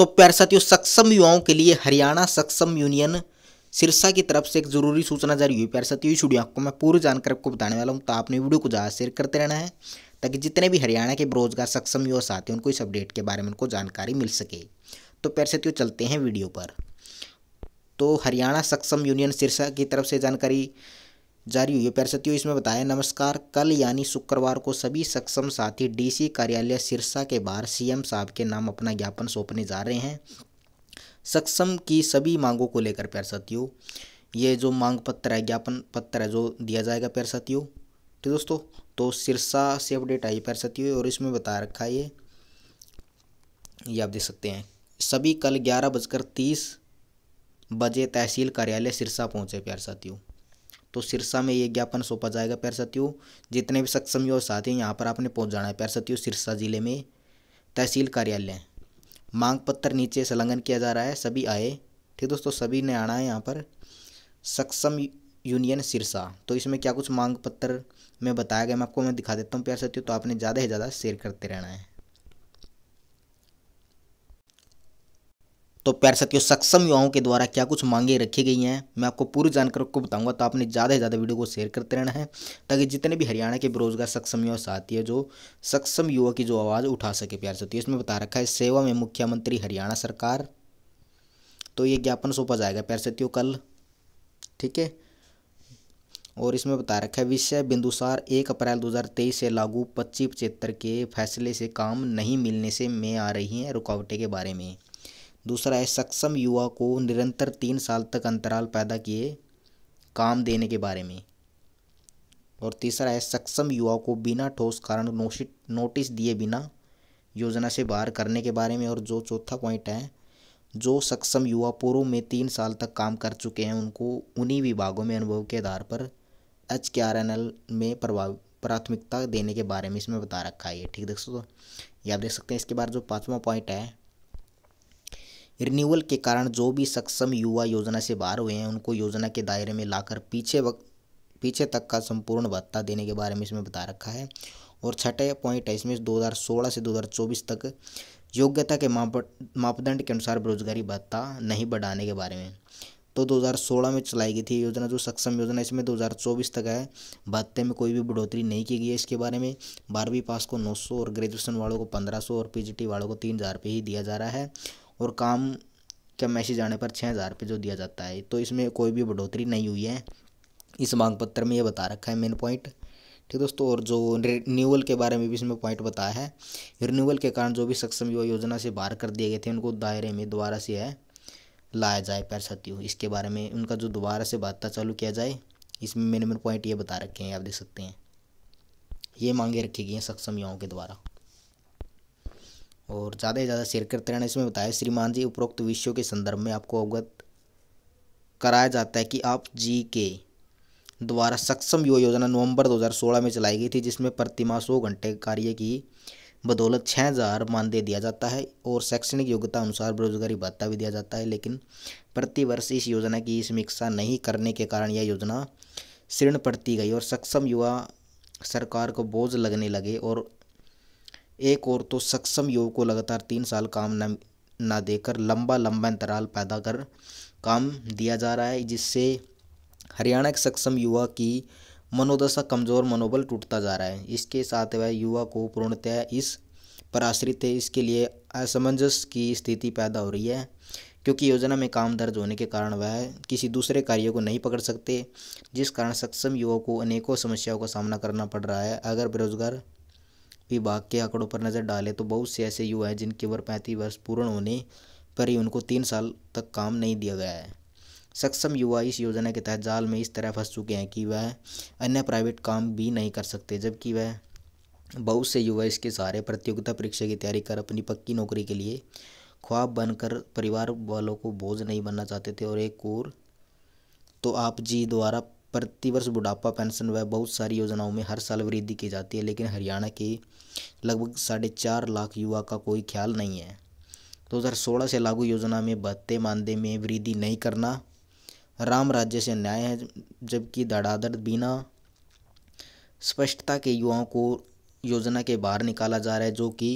तो प्यारे साथियों सक्षम युवाओं के लिए हरियाणा सक्षम यूनियन सिरसा की तरफ से एक जरूरी सूचना जारी हुई प्यार साथियों इस वीडियो आपको मैं पूरी जानकारी आपको बताने वाला हूँ तो आपने वीडियो को ज़्यादा शेयर करते रहना है ताकि जितने भी हरियाणा के बेरोजगार सक्षम युवा साथी उनको इस अपडेट के बारे में उनको जानकारी मिल सके तो प्यार साथियों चलते हैं वीडियो पर तो हरियाणा सक्षम यूनियन सिरसा की तरफ से जानकारी जारी हुई है परिस्थितियों इसमें बताया नमस्कार कल यानी शुक्रवार को सभी सक्षम साथी डीसी कार्यालय सिरसा के बाहर सीएम साहब के नाम अपना ज्ञापन सौंपने जा रहे हैं सक्षम की सभी मांगों को लेकर पैरसतियों ये जो मांग पत्र है ज्ञापन पत्र है जो दिया जाएगा पैरसतियों ठीक तो दोस्तों तो सिरसा से अपडेट आई पैरसतियों और इसमें बता रखा है ये ये आप देख सकते हैं सभी कल ग्यारह बजकर तीस बजे तहसील कार्यालय सिरसा पहुंचे प्यार साथियों तो सिरसा में ये ज्ञापन सौंपा जाएगा पैर सत्यु जितने भी सक्षम युवा साथी यहाँ पर आपने पहुँच जाना है पैर सत्यु सिरसा जिले में तहसील कार्यालय मांग पत्र नीचे संलग्न किया जा रहा है सभी आए ठीक दोस्तों सभी ने आना है यहाँ पर सक्षम यूनियन सिरसा तो इसमें क्या कुछ मांग पत्र में बताया गया मैं आपको मैं दिखा देता हूँ प्यार सत्यु तो आपने ज़्यादा से ज़्यादा शेयर करते रहना है तो प्यार साथियों सक्षम युवाओं के द्वारा क्या कुछ मांगे रखी गई हैं मैं आपको पूरी जानकारी को बताऊंगा तो आपने ज़्यादा से ज़्यादा वीडियो को शेयर करते रहना है ताकि जितने भी हरियाणा के बेरोजगार सक्षम युवा साथी है जो सक्षम युवा की जो आवाज़ उठा सके प्यार साथियों इसमें बता रखा है सेवा में मुख्यमंत्री हरियाणा सरकार तो ये ज्ञापन सौंपा जाएगा प्यार साथियों कल ठीक है और इसमें बता रखा है विषय बिंदुसार एक अप्रैल दो से लागू पच्चीस पचहत्तर के फैसले से काम नहीं मिलने से में आ रही हैं रुकावटें के बारे में दूसरा है सक्षम युवा को निरंतर तीन साल तक अंतराल पैदा किए काम देने के बारे में और तीसरा है सक्षम युवा को बिना ठोस कारण नोटिस दिए बिना योजना से बाहर करने के बारे में और जो चौथा पॉइंट है जो सक्षम युवा पूर्व में तीन साल तक काम कर चुके हैं उनको उन्हीं विभागों में अनुभव के आधार पर एच के आर एन एल में प्रभाव प्राथमिकता देने के बारे में इसमें बता रखा है ये ठीक दोस्तों ये आप देख सकते हैं इसके बाद जो पाँचवा पॉइंट है रिन्यूअल के कारण जो भी सक्षम युवा योजना से बाहर हुए हैं उनको योजना के दायरे में लाकर पीछे वक पीछे तक का संपूर्ण भत्ता देने के बारे में इसमें बता रखा है और छठे पॉइंट है इसमें दो से दो तक योग्यता के माप मापदंड के अनुसार बेरोजगारी भत्ता नहीं बढ़ाने के बारे में तो 2016 में चलाई गई थी योजना जो सक्षम योजना इसमें 2024 तक है भत्ते में कोई भी बढ़ोतरी नहीं की गई है इसके बारे में बारहवीं पास को 900 और ग्रेजुएशन वालों को 1500 और पीजीटी वालों को तीन हज़ार ही दिया जा रहा है और काम का मैसेज आने पर छः हज़ार रुपये जो दिया जाता है तो इसमें कोई भी बढ़ोतरी नहीं हुई है इस मांग पत्र में ये बता रखा है मेन पॉइंट ठीक है दोस्तों और जो रिन्यूअल के बारे में भी इसमें पॉइंट बताया है रिन्यूअल के कारण जो भी सक्षम युवा योजना से बाहर कर दिए गए थे उनको दायरे में दोबारा से है लाया जाए पैर सत्यु इसके बारे में उनका जो दोबारा से बातता चालू किया जाए इसमें मेन मेन पॉइंट ये बता रखे हैं आप देख सकते हैं ये मांगे रखी गई हैं सक्षम युवाओं के द्वारा और ज़्यादा से ज़्यादा शेयर करते रहना इसमें बताया श्रीमान जी उपरोक्त विषयों के संदर्भ में आपको अवगत कराया जाता है कि आप जी के द्वारा सक्षम युवा योजना नवंबर 2016 में चलाई गई थी जिसमें प्रतिमा सौ घंटे कार्य की बदौलत छः हज़ार मानदेय दिया जाता है और शैक्षणिक योग्यता अनुसार बेरोजगारी भत्ता भी दिया जाता है लेकिन प्रतिवर्ष इस योजना की समीक्षा नहीं करने के कारण यह योजना शीर्ण पड़ती गई और सक्षम युवा सरकार को बोझ लगने लगे और एक और तो सक्षम युवक को लगातार तीन साल काम न ना देकर लंबा लंबा अंतराल पैदा कर काम दिया जा रहा है जिससे हरियाणा के सक्षम युवा की मनोदशा कमज़ोर मनोबल टूटता जा रहा है इसके साथ वह युवा को पूर्णतः इस पर आश्रित है इसके लिए असमंजस की स्थिति पैदा हो रही है क्योंकि योजना में काम दर्ज होने के कारण वह किसी दूसरे कार्य को नहीं पकड़ सकते जिस कारण सक्षम युवाओं को अनेकों समस्याओं का सामना करना पड़ रहा है अगर बेरोजगार विभाग के आंकड़ों पर नज़र डालें तो बहुत से ऐसे युवा हैं जिनकी उम्र पैंतीस वर्ष पूर्ण होने पर ही उनको तीन साल तक काम नहीं दिया गया है सक्षम युवा इस योजना के तहत जाल में इस तरह फंस चुके हैं कि वह अन्य प्राइवेट काम भी नहीं कर सकते जबकि वह बहुत से युवा इसके सहारे प्रतियोगिता परीक्षा की तैयारी कर अपनी पक्की नौकरी के लिए ख्वाब बनकर परिवार वालों को बोझ नहीं बनना चाहते थे और एक और तो आप जी द्वारा प्रतिवर्ष बुढ़ापा पेंशन व बहुत सारी योजनाओं में हर साल वृद्धि की जाती है लेकिन हरियाणा के लगभग साढ़े चार लाख युवा का कोई ख्याल नहीं है 2016 से लागू योजना में भत्ते मानदेय में वृद्धि नहीं करना राम राज्य से न्याय है जबकि धड़ाधड़ बिना स्पष्टता के युवाओं को योजना के बाहर निकाला जा रहा है जो कि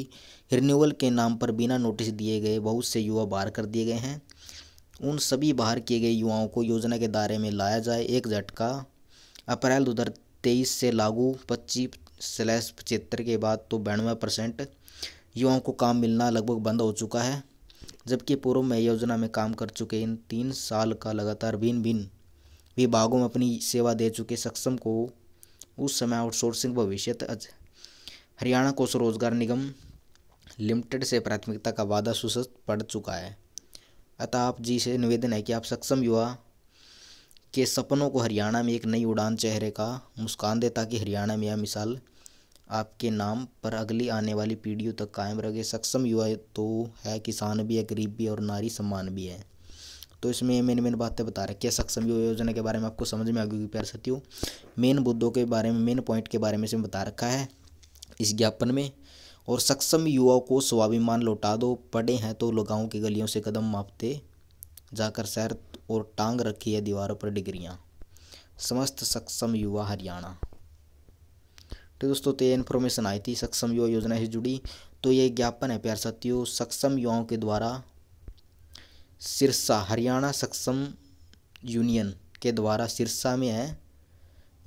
रिन्यूअल के नाम पर बिना नोटिस दिए गए बहुत से युवा बाहर कर दिए गए हैं उन सभी बाहर किए गए युवाओं को योजना के दायरे में लाया जाए एक झटका अप्रैल दो हज़ार तेईस से लागू पच्चीस स्लैश पचहत्तर के बाद तो बयानवे परसेंट युवाओं को काम मिलना लगभग बंद हो चुका है जबकि पूर्व में योजना में काम कर चुके इन तीन साल का लगातार भिन्न भिन्न विभागों में अपनी सेवा दे चुके सक्षम को उस समय आउटसोर्सिंग भविष्य हरियाणा को रोजगार निगम लिमिटेड से प्राथमिकता का वादा सुस्त पड़ चुका है अतः आप जी से निवेदन है कि आप सक्षम युवा के सपनों को हरियाणा में एक नई उड़ान चेहरे का मुस्कान दे ताकि हरियाणा में यह मिसाल आपके नाम पर अगली आने वाली पीढ़ियों तक कायम रखे सक्षम युवा तो है किसान भी है गरीब भी है और नारी सम्मान भी है तो इसमें मेन मेन बातें बता रखी है सक्षम युवा योजना के बारे में आपको समझ में आ गई प्यार साथियों मेन मुद्दों के बारे में मेन पॉइंट के बारे में इसमें बता रखा है इस ज्ञापन में और सक्षम युवाओं को स्वाभिमान लौटा दो पड़े हैं तो गाँव की गलियों से कदम मापते जाकर शहर और टांग रखी है दीवारों पर डिग्रियाँ समस्त सक्षम युवा हरियाणा तो दोस्तों तो ये इन्फॉर्मेशन आई थी सक्षम युवा योजना से जुड़ी तो ये ज्ञापन है प्यार साथियों सक्षम युवाओं के द्वारा सिरसा हरियाणा सक्षम यूनियन के द्वारा सिरसा में है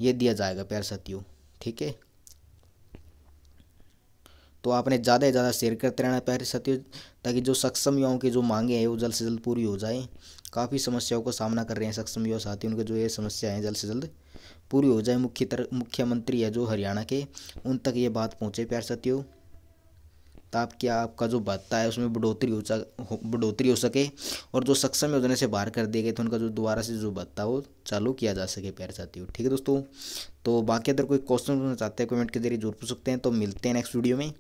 ये दिया जाएगा प्यार साथियों ठीक है तो आपने ज़्यादा से ज़्यादा शेयर करते रहना प्यारे साथियों ताकि जो सक्षम युवाओं की जो मांगे हैं वो जल्द से जल्द पूरी हो जाए काफ़ी समस्याओं का सामना कर रहे हैं सक्षम युवा साथी उनके जो ये समस्या हैं जल्द से जल्द पूरी हो जाए मुख्य तर मुख्यमंत्री है जो हरियाणा के उन तक ये बात पहुँचे प्यार साथियों ताप तो क्या आपका जो भत्ता है उसमें बढ़ोतरी हो सक बढ़ोतरी हो सके और जो सक्षम योजना से बाहर कर दिए गए थे उनका जो दोबारा से जो भत्ता वो चालू किया जा सके प्यार साथियों ठीक है दोस्तों तो बाकी अगर कोई क्वेश्चन पूछना चाहते हैं कमेंट के जरिए जरूर पूछ सकते हैं तो मिलते हैं नेक्स्ट वीडियो में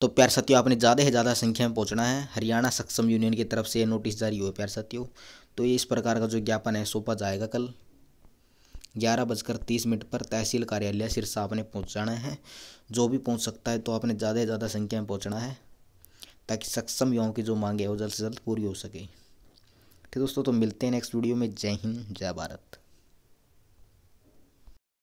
तो प्यार साथियों आपने ज़्यादा से ज़्यादा संख्या में पहुँचना है हरियाणा सक्षम यूनियन की तरफ से नोटिस जारी हुआ प्यार साथियों तो ये इस प्रकार का जो ज्ञापन है सौंपा जाएगा कल ग्यारह बजकर तीस मिनट पर तहसील कार्यालय सिरसा आपने पहुँचाना है जो भी पहुँच सकता है तो आपने ज़्यादा से ज़्यादा संख्या में पहुँचना है ताकि सक्षम युवाओं की जो मांगे वो जल्द से जल्द पूरी हो सके ठीक दोस्तों तो मिलते हैं नेक्स्ट वीडियो में जय हिंद जय भारत